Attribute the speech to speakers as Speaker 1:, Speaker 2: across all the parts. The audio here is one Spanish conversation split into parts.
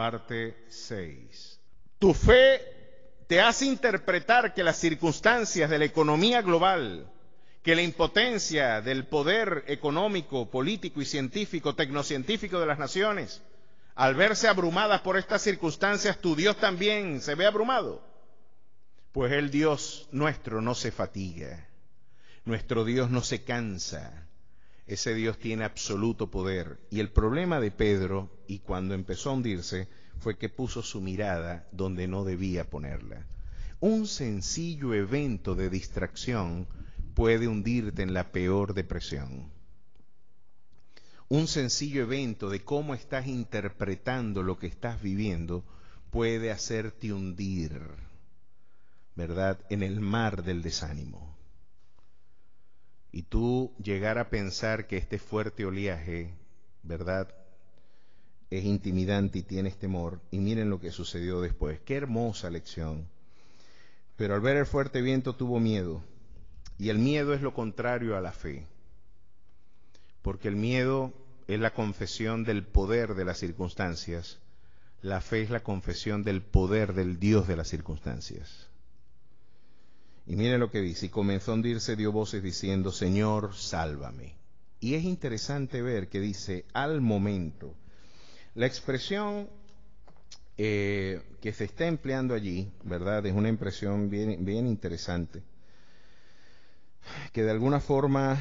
Speaker 1: parte Tu fe te hace interpretar que las circunstancias de la economía global, que la impotencia del poder económico, político y científico, tecnocientífico de las naciones, al verse abrumadas por estas circunstancias, tu Dios también se ve abrumado. Pues el Dios nuestro no se fatiga, nuestro Dios no se cansa, ese Dios tiene absoluto poder. Y el problema de Pedro, y cuando empezó a hundirse, fue que puso su mirada donde no debía ponerla. Un sencillo evento de distracción puede hundirte en la peor depresión. Un sencillo evento de cómo estás interpretando lo que estás viviendo puede hacerte hundir, ¿verdad?, en el mar del desánimo y tú llegar a pensar que este fuerte oleaje, ¿verdad? Es intimidante y tienes temor. Y miren lo que sucedió después. Qué hermosa lección. Pero al ver el fuerte viento tuvo miedo. Y el miedo es lo contrario a la fe. Porque el miedo es la confesión del poder de las circunstancias. La fe es la confesión del poder del Dios de las circunstancias. Y miren lo que dice, y comenzó a hundirse, dio voces diciendo, Señor, sálvame. Y es interesante ver que dice, al momento. La expresión eh, que se está empleando allí, ¿verdad? Es una impresión bien, bien interesante, que de alguna forma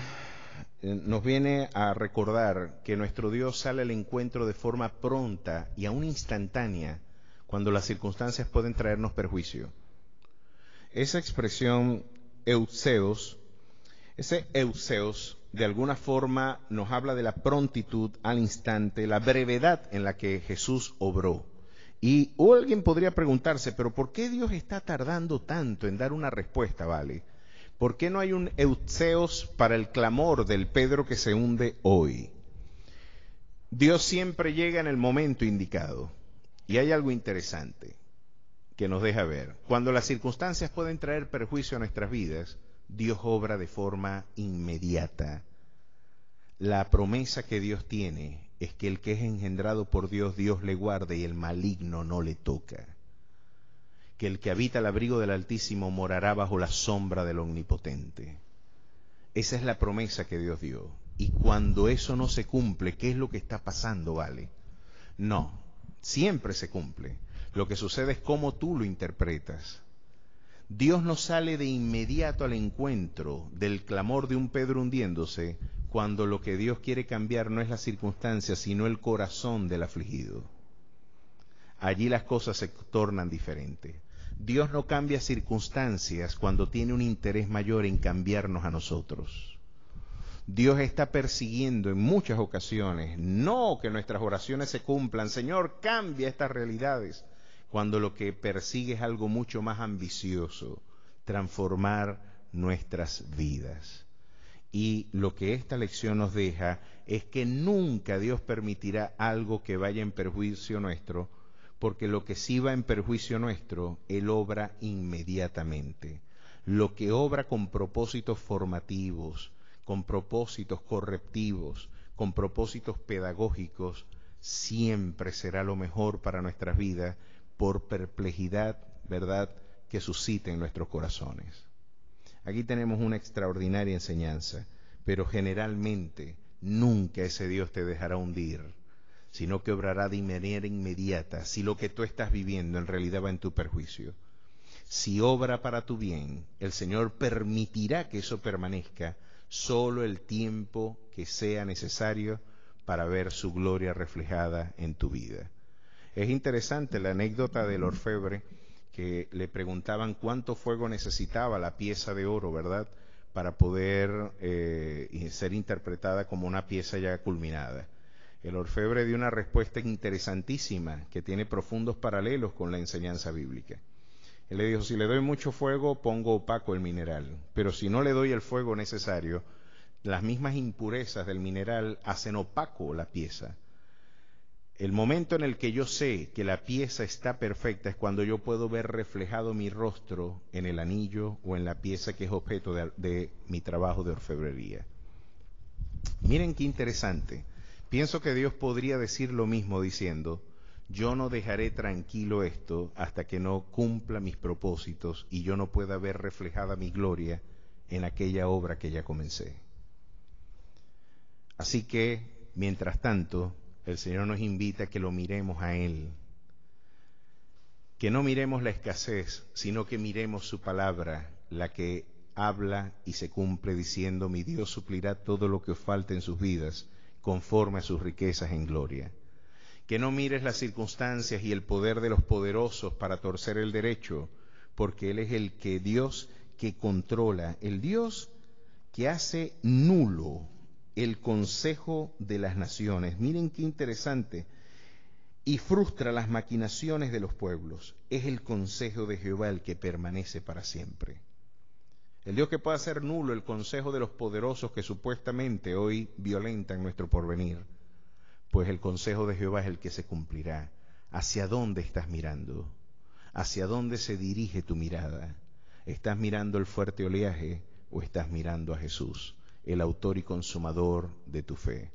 Speaker 1: eh, nos viene a recordar que nuestro Dios sale al encuentro de forma pronta y aún instantánea cuando las circunstancias pueden traernos perjuicio. Esa expresión euseos, ese euseos, de alguna forma nos habla de la prontitud al instante, la brevedad en la que Jesús obró. Y alguien podría preguntarse, pero ¿por qué Dios está tardando tanto en dar una respuesta, vale? ¿Por qué no hay un euseos para el clamor del Pedro que se hunde hoy? Dios siempre llega en el momento indicado. Y hay algo interesante que nos deja ver. Cuando las circunstancias pueden traer perjuicio a nuestras vidas, Dios obra de forma inmediata. La promesa que Dios tiene es que el que es engendrado por Dios, Dios le guarda y el maligno no le toca. Que el que habita el abrigo del Altísimo morará bajo la sombra del Omnipotente. Esa es la promesa que Dios dio. Y cuando eso no se cumple, ¿qué es lo que está pasando, vale? No, siempre se cumple lo que sucede es como tú lo interpretas. Dios no sale de inmediato al encuentro del clamor de un Pedro hundiéndose cuando lo que Dios quiere cambiar no es la circunstancia, sino el corazón del afligido. Allí las cosas se tornan diferentes. Dios no cambia circunstancias cuando tiene un interés mayor en cambiarnos a nosotros. Dios está persiguiendo en muchas ocasiones, no que nuestras oraciones se cumplan, Señor, cambia estas realidades, cuando lo que persigue es algo mucho más ambicioso, transformar nuestras vidas. Y lo que esta lección nos deja es que nunca Dios permitirá algo que vaya en perjuicio nuestro, porque lo que sí va en perjuicio nuestro, Él obra inmediatamente. Lo que obra con propósitos formativos, con propósitos correctivos, con propósitos pedagógicos, siempre será lo mejor para nuestras vidas, por perplejidad, ¿verdad?, que suscita en nuestros corazones. Aquí tenemos una extraordinaria enseñanza, pero generalmente nunca ese Dios te dejará hundir, sino que obrará de manera inmediata si lo que tú estás viviendo en realidad va en tu perjuicio. Si obra para tu bien, el Señor permitirá que eso permanezca solo el tiempo que sea necesario para ver su gloria reflejada en tu vida. Es interesante la anécdota del orfebre que le preguntaban cuánto fuego necesitaba la pieza de oro, ¿verdad? Para poder eh, ser interpretada como una pieza ya culminada. El orfebre dio una respuesta interesantísima que tiene profundos paralelos con la enseñanza bíblica. Él le dijo, si le doy mucho fuego, pongo opaco el mineral, pero si no le doy el fuego necesario, las mismas impurezas del mineral hacen opaco la pieza. El momento en el que yo sé que la pieza está perfecta es cuando yo puedo ver reflejado mi rostro en el anillo o en la pieza que es objeto de, mi trabajo de orfebrería. Miren qué interesante. Pienso que Dios podría decir lo mismo diciendo, yo no dejaré tranquilo esto hasta que no cumpla mis propósitos y yo no pueda ver reflejada mi gloria en aquella obra que ya comencé. Así que, mientras tanto, el Señor nos invita a que lo miremos a Él. Que no miremos la escasez, sino que miremos su palabra, la que habla y se cumple diciendo, mi Dios suplirá todo lo que os falte en sus vidas, conforme a sus riquezas en gloria. Que no mires las circunstancias y el poder de los poderosos para torcer el derecho, porque Él es el que Dios que controla, el Dios que hace nulo el Consejo de las Naciones. Miren qué interesante. Y frustra las maquinaciones de los pueblos. Es el Consejo de Jehová el que permanece para siempre. El Dios que puede hacer nulo el consejo de los poderosos que supuestamente hoy violentan nuestro porvenir. Pues el consejo de Jehová es el que se cumplirá. ¿Hacia dónde estás mirando? ¿Hacia dónde se dirige tu mirada? ¿Estás mirando el fuerte oleaje o estás mirando a Jesús? el autor y consumador de tu fe.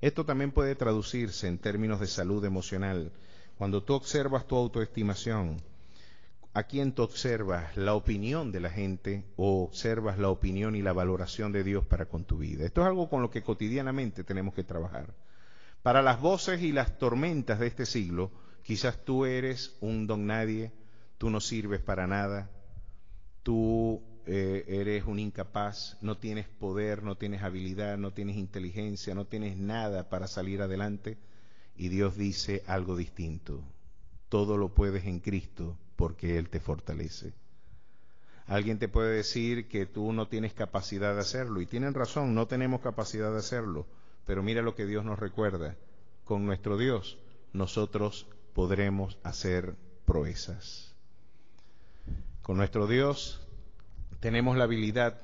Speaker 1: Esto también puede traducirse en términos de salud emocional. Cuando tú observas tu autoestimación, ¿a quién tú observas la opinión de la gente o observas la opinión y la valoración de Dios para con tu vida? Esto es algo con lo que cotidianamente tenemos que trabajar. Para las voces y las tormentas de este siglo, quizás tú eres un don nadie, tú no sirves para nada, tú eh, eres un incapaz, no tienes poder, no tienes habilidad, no tienes inteligencia, no tienes nada para salir adelante. Y Dios dice algo distinto. Todo lo puedes en Cristo porque Él te fortalece. Alguien te puede decir que tú no tienes capacidad de hacerlo. Y tienen razón, no tenemos capacidad de hacerlo. Pero mira lo que Dios nos recuerda. Con nuestro Dios nosotros podremos hacer proezas. Con nuestro Dios tenemos la habilidad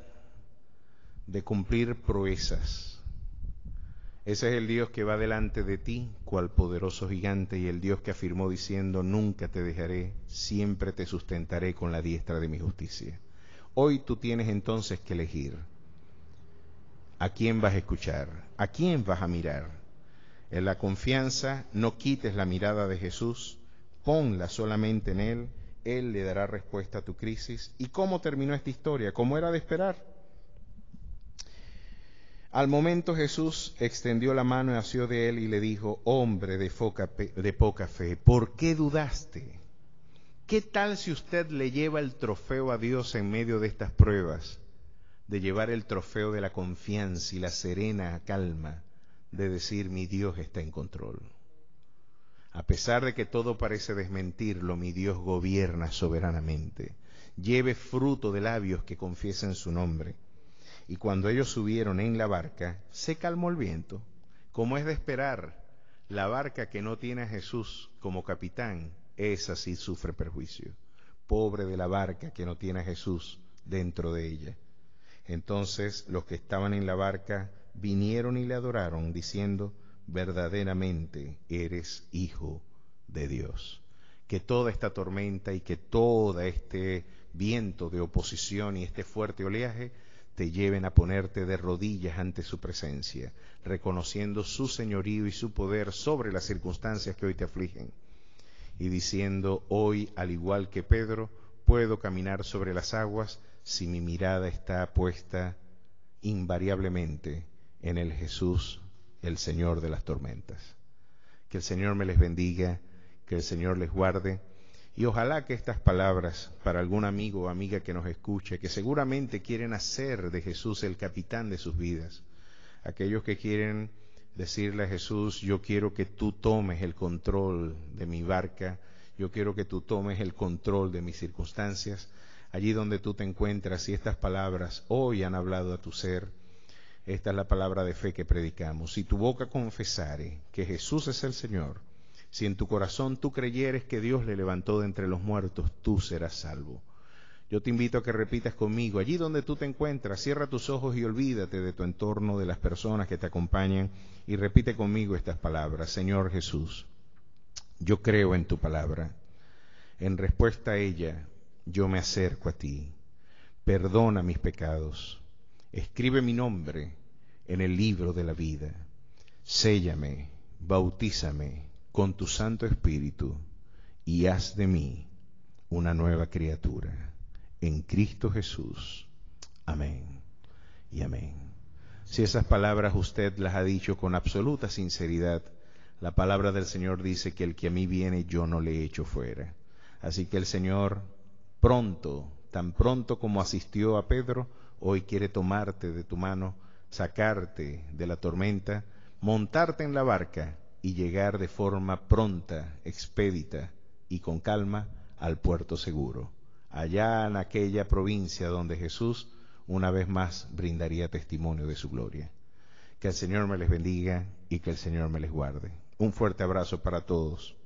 Speaker 1: de cumplir proezas. Ese es el Dios que va delante de ti, cual poderoso gigante, y el Dios que afirmó diciendo, nunca te dejaré, siempre te sustentaré con la diestra de mi justicia. Hoy tú tienes entonces que elegir a quién vas a escuchar, a quién vas a mirar. En la confianza no quites la mirada de Jesús, ponla solamente en Él él le dará respuesta a tu crisis. ¿Y cómo terminó esta historia? ¿Cómo era de esperar? Al momento Jesús extendió la mano y asió de él y le dijo, hombre de, foca, de poca fe, ¿por qué dudaste? ¿Qué tal si usted le lleva el trofeo a Dios en medio de estas pruebas? De llevar el trofeo de la confianza y la serena calma de decir mi Dios está en control. A pesar de que todo parece desmentirlo, mi Dios gobierna soberanamente. Lleve fruto de labios que confiesen su nombre. Y cuando ellos subieron en la barca, se calmó el viento. Como es de esperar, la barca que no tiene a Jesús como capitán, esa sí sufre perjuicio. Pobre de la barca que no tiene a Jesús dentro de ella. Entonces los que estaban en la barca vinieron y le adoraron, diciendo, verdaderamente eres hijo de Dios. Que toda esta tormenta y que todo este viento de oposición y este fuerte oleaje te lleven a ponerte de rodillas ante su presencia, reconociendo su señorío y su poder sobre las circunstancias que hoy te afligen, y diciendo, hoy, al igual que Pedro, puedo caminar sobre las aguas si mi mirada está puesta invariablemente en el Jesús el Señor de las tormentas. Que el Señor me les bendiga, que el Señor les guarde. Y ojalá que estas palabras para algún amigo o amiga que nos escuche, que seguramente quieren hacer de Jesús el capitán de sus vidas, aquellos que quieren decirle a Jesús, yo quiero que tú tomes el control de mi barca, yo quiero que tú tomes el control de mis circunstancias, allí donde tú te encuentras, y estas palabras hoy han hablado a tu ser, esta es la palabra de fe que predicamos. Si tu boca confesare que Jesús es el Señor, si en tu corazón tú creyeres que Dios le levantó de entre los muertos, tú serás salvo. Yo te invito a que repitas conmigo, allí donde tú te encuentras, cierra tus ojos y olvídate de tu entorno, de las personas que te acompañan, y repite conmigo estas palabras. Señor Jesús, yo creo en tu palabra. En respuesta a ella, yo me acerco a ti. Perdona mis pecados escribe mi nombre en el libro de la vida. Séllame, bautízame con tu Santo Espíritu y haz de mí una nueva criatura. En Cristo Jesús. Amén y amén. Si esas palabras usted las ha dicho con absoluta sinceridad, la palabra del Señor dice que el que a mí viene yo no le echo fuera. Así que el Señor pronto, tan pronto como asistió a Pedro, Hoy quiere tomarte de tu mano, sacarte de la tormenta, montarte en la barca y llegar de forma pronta, expedita y con calma al puerto seguro, allá en aquella provincia donde Jesús una vez más brindaría testimonio de su gloria. Que el Señor me les bendiga y que el Señor me les guarde. Un fuerte abrazo para todos.